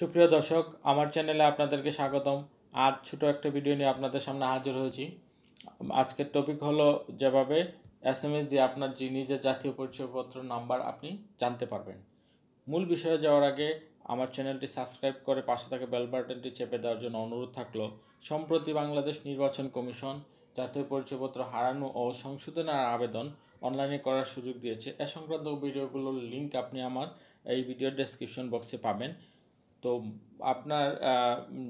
সুপ্রিয় দর্শক আমার চ্যানেলে আপনাদেরকে স্বাগতম আর ছোট একটা ভিডিও নিয়ে আপনাদের সামনে হাজির হয়েছি আজকের টপিক হলো যেভাবে এস এম এস দিয়ে আপনার যে নিজের জাতীয় পরিচয়পত্র নাম্বার আপনি জানতে পারবেন মূল বিষয়ে যাওয়ার আগে আমার চ্যানেলটি সাবস্ক্রাইব করে পাশে থাকা বেল বাটনটি চেপে দেওয়ার জন্য অনুরোধ থাকলো সম্প্রতি বাংলাদেশ নির্বাচন কমিশন জাতীয় পরিচয়পত্র হারানো ও সংশোধনের আবেদন অনলাইনে করার সুযোগ দিয়েছে এ সংক্রান্ত ভিডিওগুলোর লিঙ্ক আপনি আমার এই ভিডিও ডেসক্রিপশন বক্সে পাবেন তো আপনার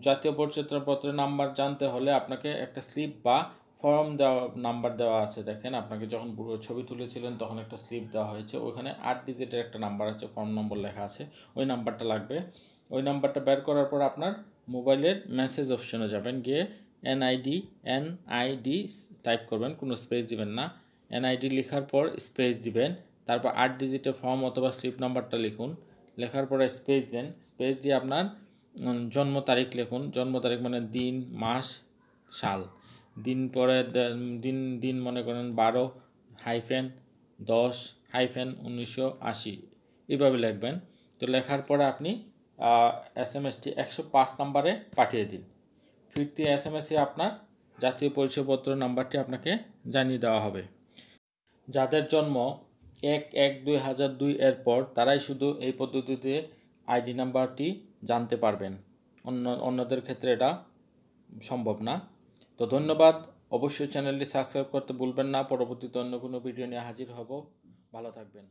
জাতীয় পরিচয়পত্রের নাম্বার জানতে হলে আপনাকে একটা স্লিপ বা ফর্ম দেওয়া নাম্বার দেওয়া আছে দেখেন আপনাকে যখন পুরো ছবি তুলেছিলেন তখন একটা স্লিপ দেওয়া হয়েছে ওইখানে আট ডিজিটের একটা নাম্বার আছে ফর্ম নম্বর লেখা আছে ওই নাম্বারটা লাগবে ওই নাম্বারটা বের করার পর আপনার মোবাইলের মেসেজ অপশনে যাবেন গিয়ে এনআইডি এনআইডি টাইপ করবেন কোনো স্পেস দিবেন না এনআইডি লেখার পর স্পেস দিবেন তারপর আট ডিজিটের ফর্ম অথবা স্লিপ নাম্বারটা লিখুন লেখার পরে স্পেস দেন স্পেস দিয়ে আপনার জন্ম তারিখ লিখুন জন্ম তারিখ মানে দিন মাস সাল দিন পরে দিন দিন মনে করেন বারো হাইফেন দশ হাইফেন উনিশশো আশি এইভাবে লিখবেন তো লেখার পরে আপনি এস এম এসটি একশো পাঁচ নাম্বারে পাঠিয়ে দিন ফিরতি এস এম এসে আপনার জাতীয় পরিচয়পত্র নাম্বারটি আপনাকে জানিয়ে দেওয়া হবে যাদের জন্ম এক এক দুই হাজার দুই এর পর তারাই শুধু এই পদ্ধতিতে আইডি নাম্বারটি জানতে পারবেন অন্য অন্যদের ক্ষেত্রে এটা সম্ভব না তো ধন্যবাদ অবশ্যই চ্যানেলটি সাবস্ক্রাইব করতে ভুলবেন না পরবর্তীতে অন্য কোনো ভিডিও নিয়ে হাজির হব ভালো থাকবেন